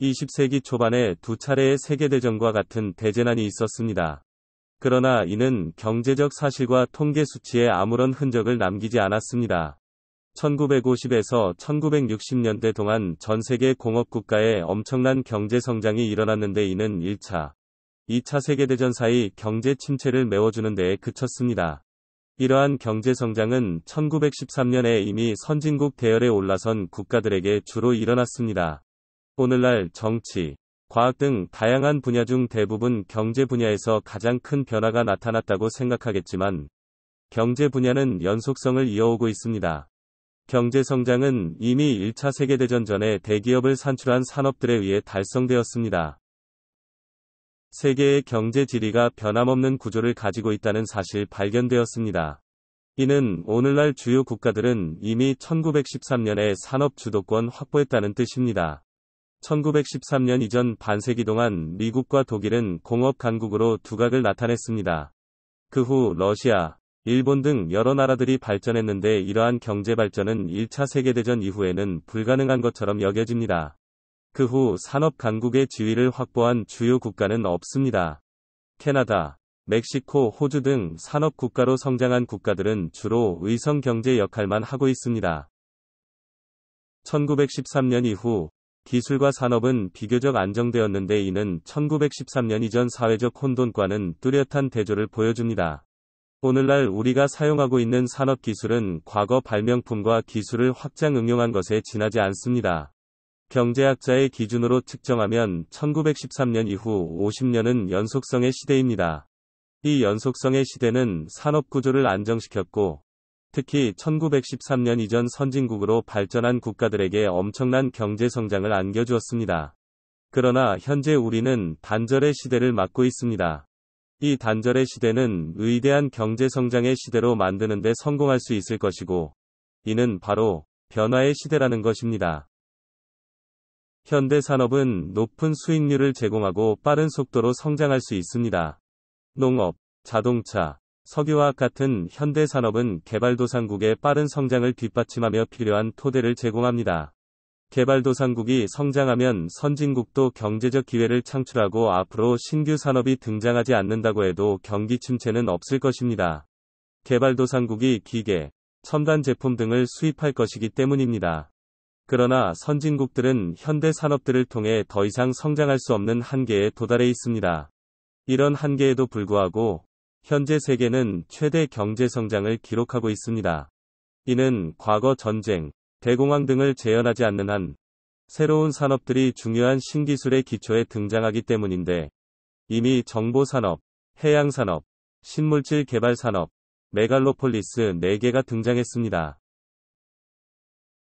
20세기 초반에 두 차례의 세계대전과 같은 대재난이 있었습니다. 그러나 이는 경제적 사실과 통계 수치에 아무런 흔적을 남기지 않았습니다. 1950에서 1960년대 동안 전 세계 공업국가에 엄청난 경제 성장이 일어났는데 이는 1차, 2차 세계대전 사이 경제 침체를 메워주는 데에 그쳤습니다. 이러한 경제 성장은 1913년에 이미 선진국 대열에 올라선 국가들에게 주로 일어났습니다. 오늘날 정치, 과학 등 다양한 분야 중 대부분 경제 분야에서 가장 큰 변화가 나타났다고 생각하겠지만 경제 분야는 연속성을 이어오고 있습니다. 경제 성장은 이미 1차 세계대전 전에 대기업을 산출한 산업들에 의해 달성되었습니다. 세계의 경제 지리가 변함없는 구조를 가지고 있다는 사실 발견되었습니다. 이는 오늘날 주요 국가들은 이미 1913년에 산업 주도권 확보했다는 뜻입니다. 1913년 이전 반세기 동안 미국과 독일은 공업 강국으로 두각을 나타냈습니다. 그 후 러시아, 일본 등 여러 나라들이 발전했는데 이러한 경제 발전은 1차 세계대전 이후에는 불가능한 것처럼 여겨집니다. 그 후 산업 강국의 지위를 확보한 주요 국가는 없습니다. 캐나다, 멕시코, 호주 등 산업 국가로 성장한 국가들은 주로 의성 경제 역할만 하고 있습니다. 1913년 이후 기술과 산업은 비교적 안정되었는데 이는 1913년 이전 사회적 혼돈과는 뚜렷한 대조를 보여줍니다. 오늘날 우리가 사용하고 있는 산업 기술은 과거 발명품과 기술을 확장 응용한 것에 지나지 않습니다. 경제학자의 기준으로 측정하면 1913년 이후 50년은 연속성의 시대입니다. 이 연속성의 시대는 산업 구조를 안정시켰고 특히 1913년 이전 선진국으로 발전한 국가들에게 엄청난 경제 성장을 안겨주었습니다. 그러나 현재 우리는 단절의 시대를 맞고 있습니다. 이 단절의 시대는 의대한 경제 성장의 시대로 만드는데 성공할 수 있을 것이고, 이는 바로 변화의 시대라는 것입니다. 현대 산업은 높은 수익률을 제공하고 빠른 속도로 성장할 수 있습니다. 농업, 자동차, 석유와 같은 현대 산업은 개발도상국의 빠른 성장을 뒷받침하며 필요한 토대를 제공합니다. 개발도상국이 성장하면 선진국도 경제적 기회를 창출하고 앞으로 신규 산업이 등장하지 않는다고 해도 경기 침체는 없을 것입니다. 개발도상국이 기계, 첨단 제품 등을 수입할 것이기 때문입니다. 그러나 선진국들은 현대 산업들을 통해 더 이상 성장할 수 없는 한계에 도달해 있습니다. 이런 한계에도 불구하고 현재 세계는 최대 경제 성장을 기록하고 있습니다. 이는 과거 전쟁, 대공황 등을 재현하지 않는 한 새로운 산업들이 중요한 신기술의 기초에 등장하기 때문인데 이미 정보산업, 해양산업, 신물질 개발산업, 메갈로폴리스 4개가 등장했습니다.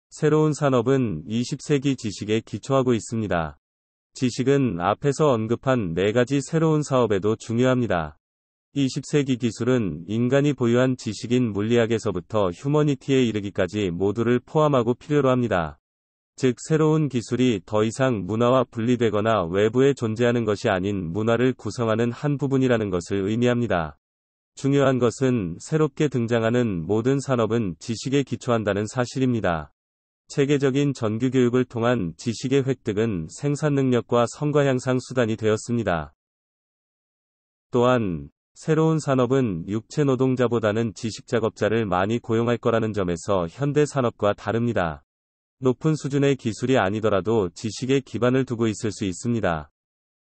새로운 산업은 20세기 지식에 기초하고 있습니다. 지식은 앞에서 언급한 4가지 새로운 사업에도 중요합니다. 20세기 기술은 인간이 보유한 지식인 물리학에서부터 휴머니티에 이르기까지 모두를 포함하고 필요로 합니다. 즉 새로운 기술이 더 이상 문화와 분리되거나 외부에 존재하는 것이 아닌 문화를 구성하는 한 부분이라는 것을 의미합니다. 중요한 것은 새롭게 등장하는 모든 산업은 지식에 기초한다는 사실입니다. 체계적인 전규교육을 통한 지식의 획득은 생산능력과 성과향상 수단이 되었습니다. 또한 새로운 산업은 육체 노동자보다는 지식 작업자를 많이 고용할 거라는 점에서 현대 산업과 다릅니다. 높은 수준의 기술이 아니더라도 지식의 기반을 두고 있을 수 있습니다.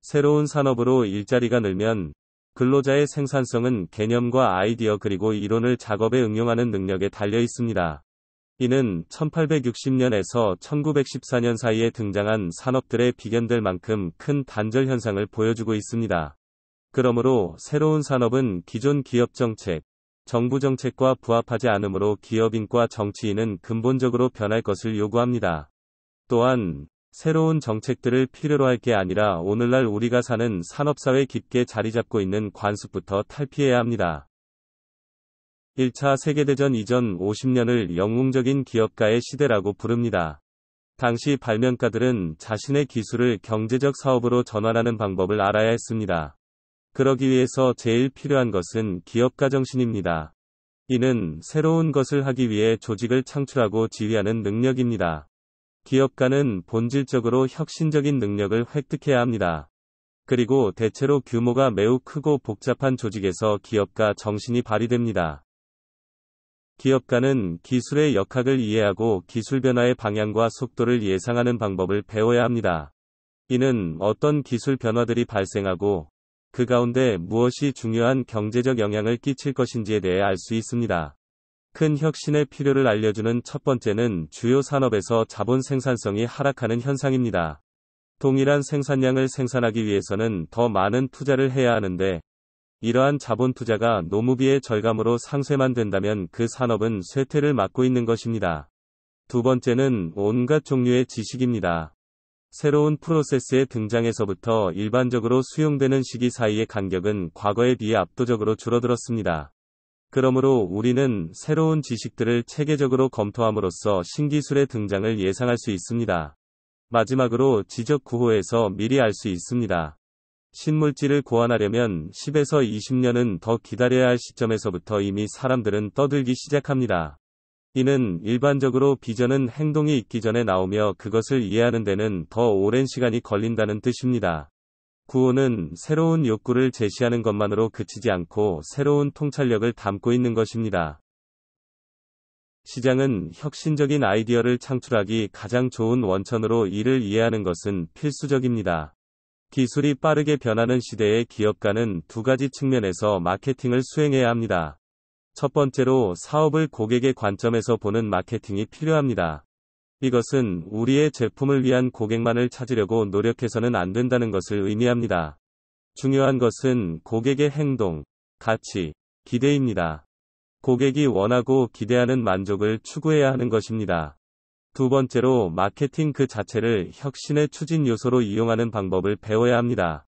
새로운 산업으로 일자리가 늘면 근로자의 생산성은 개념과 아이디어 그리고 이론을 작업에 응용하는 능력에 달려 있습니다. 이는 1860년에서 1914년 사이에 등장한 산업들에 비견될 만큼 큰 단절 현상을 보여주고 있습니다. 그러므로 새로운 산업은 기존 기업 정책, 정부 정책과 부합하지 않으므로 기업인과 정치인은 근본적으로 변할 것을 요구합니다. 또한 새로운 정책들을 필요로 할 게 아니라 오늘날 우리가 사는 산업사회 깊게 자리 잡고 있는 관습부터 탈피해야 합니다. 1차 세계대전 이전 50년을 영웅적인 기업가의 시대라고 부릅니다. 당시 발명가들은 자신의 기술을 경제적 사업으로 전환하는 방법을 알아야 했습니다. 그러기 위해서 제일 필요한 것은 기업가 정신입니다. 이는 새로운 것을 하기 위해 조직을 창출하고 지휘하는 능력입니다. 기업가는 본질적으로 혁신적인 능력을 획득해야 합니다. 그리고 대체로 규모가 매우 크고 복잡한 조직에서 기업가 정신이 발휘됩니다. 기업가는 기술의 역학을 이해하고 기술 변화의 방향과 속도를 예상하는 방법을 배워야 합니다. 이는 어떤 기술 변화들이 발생하고 그 가운데 무엇이 중요한 경제적 영향을 끼칠 것인지에 대해 알 수 있습니다. 큰 혁신의 필요를 알려주는 첫 번째는 주요 산업에서 자본 생산성이 하락하는 현상입니다. 동일한 생산량을 생산하기 위해서는 더 많은 투자를 해야 하는데 이러한 자본 투자가 노무비의 절감으로 상쇄만 된다면 그 산업은 쇠퇴를 맞고 있는 것입니다. 두 번째는 온갖 종류의 지식입니다. 새로운 프로세스의 등장에서부터 일반적으로 수용되는 시기 사이의 간격은 과거에 비해 압도적으로 줄어들었습니다. 그러므로 우리는 새로운 지식들을 체계적으로 검토함으로써 신기술의 등장을 예상할 수 있습니다. 마지막으로 지적 구호에서 미리 알 수 있습니다. 신물질을 고안하려면 10에서 20년은 더 기다려야 할 시점에서부터 이미 사람들은 떠들기 시작합니다. 이는 일반적으로 비전은 행동이 있기 전에 나오며 그것을 이해하는 데는 더 오랜 시간이 걸린다는 뜻입니다. 구호는 새로운 욕구를 제시하는 것만으로 그치지 않고 새로운 통찰력을 담고 있는 것입니다. 시장은 혁신적인 아이디어를 창출하기 가장 좋은 원천으로 이를 이해하는 것은 필수적입니다. 기술이 빠르게 변하는 시대의 기업가는 두 가지 측면에서 마케팅을 수행해야 합니다. 첫 번째로 사업을 고객의 관점에서 보는 마케팅이 필요합니다. 이것은 우리의 제품을 위한 고객만을 찾으려고 노력해서는 안 된다는 것을 의미합니다. 중요한 것은 고객의 행동, 가치, 기대입니다. 고객이 원하고 기대하는 만족을 추구해야 하는 것입니다. 두 번째로 마케팅 그 자체를 혁신의 추진 요소로 이용하는 방법을 배워야 합니다.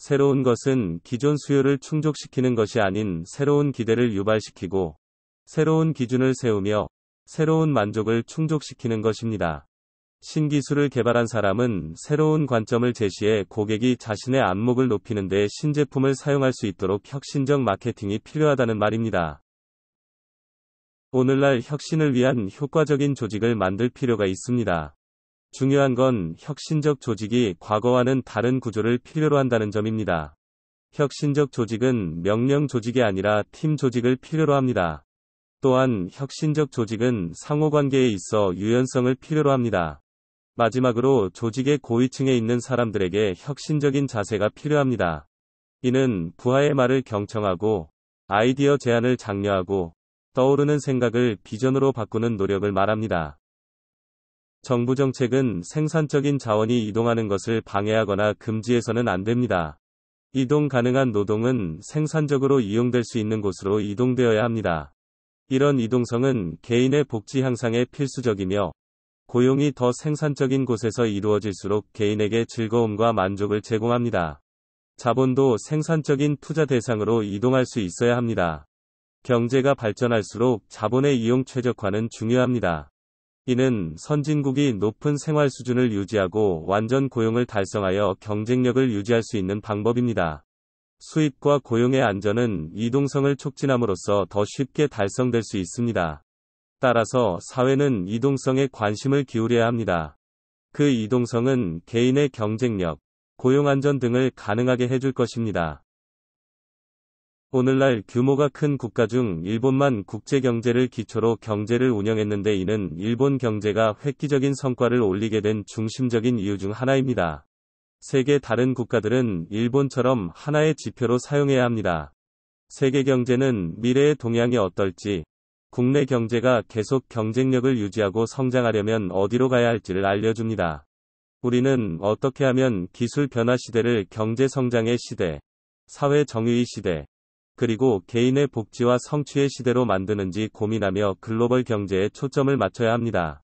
새로운 것은 기존 수요를 충족시키는 것이 아닌 새로운 기대를 유발시키고 새로운 기준을 세우며 새로운 만족을 충족시키는 것입니다. 신기술을 개발한 사람은 새로운 관점을 제시해 고객이 자신의 안목을 높이는데 신제품을 사용할 수 있도록 혁신적 마케팅이 필요하다는 말입니다. 오늘날 혁신을 위한 효과적인 조직을 만들 필요가 있습니다. 중요한 건 혁신적 조직이 과거와는 다른 구조를 필요로 한다는 점입니다. 혁신적 조직은 명령 조직이 아니라 팀 조직을 필요로 합니다. 또한 혁신적 조직은 상호관계에 있어 유연성을 필요로 합니다. 마지막으로 조직의 고위층에 있는 사람들에게 혁신적인 자세가 필요합니다. 이는 부하의 말을 경청하고 아이디어 제안을 장려하고 떠오르는 생각을 비전으로 바꾸는 노력을 말합니다. 정부 정책은 생산적인 자원이 이동하는 것을 방해하거나 금지해서는 안 됩니다. 이동 가능한 노동은 생산적으로 이용될 수 있는 곳으로 이동되어야 합니다. 이런 이동성은 개인의 복지 향상에 필수적이며 고용이 더 생산적인 곳에서 이루어질수록 개인에게 즐거움과 만족을 제공합니다. 자본도 생산적인 투자 대상으로 이동할 수 있어야 합니다. 경제가 발전할수록 자본의 이용 최적화는 중요합니다. 이는 선진국이 높은 생활 수준을 유지하고 완전 고용을 달성하여 경쟁력을 유지할 수 있는 방법입니다. 수입과 고용의 안전은 이동성을 촉진함으로써 더 쉽게 달성될 수 있습니다. 따라서 사회는 이동성에 관심을 기울여야 합니다. 그 이동성은 개인의 경쟁력, 고용 안전 등을 가능하게 해줄 것입니다. 오늘날 규모가 큰 국가 중 일본만 국제경제를 기초로 경제를 운영했는데 이는 일본 경제가 획기적인 성과를 올리게 된 중심적인 이유 중 하나입니다. 세계 다른 국가들은 일본처럼 하나의 지표로 사용해야 합니다. 세계 경제는 미래의 동향이 어떨지, 국내 경제가 계속 경쟁력을 유지하고 성장하려면 어디로 가야 할지를 알려줍니다. 우리는 어떻게 하면 기술 변화 시대를 경제 성장의 시대, 사회 정의의 시대, 그리고 개인의 복지와 성취의 시대로 만드는지 고민하며 글로벌 경제에 초점을 맞춰야 합니다.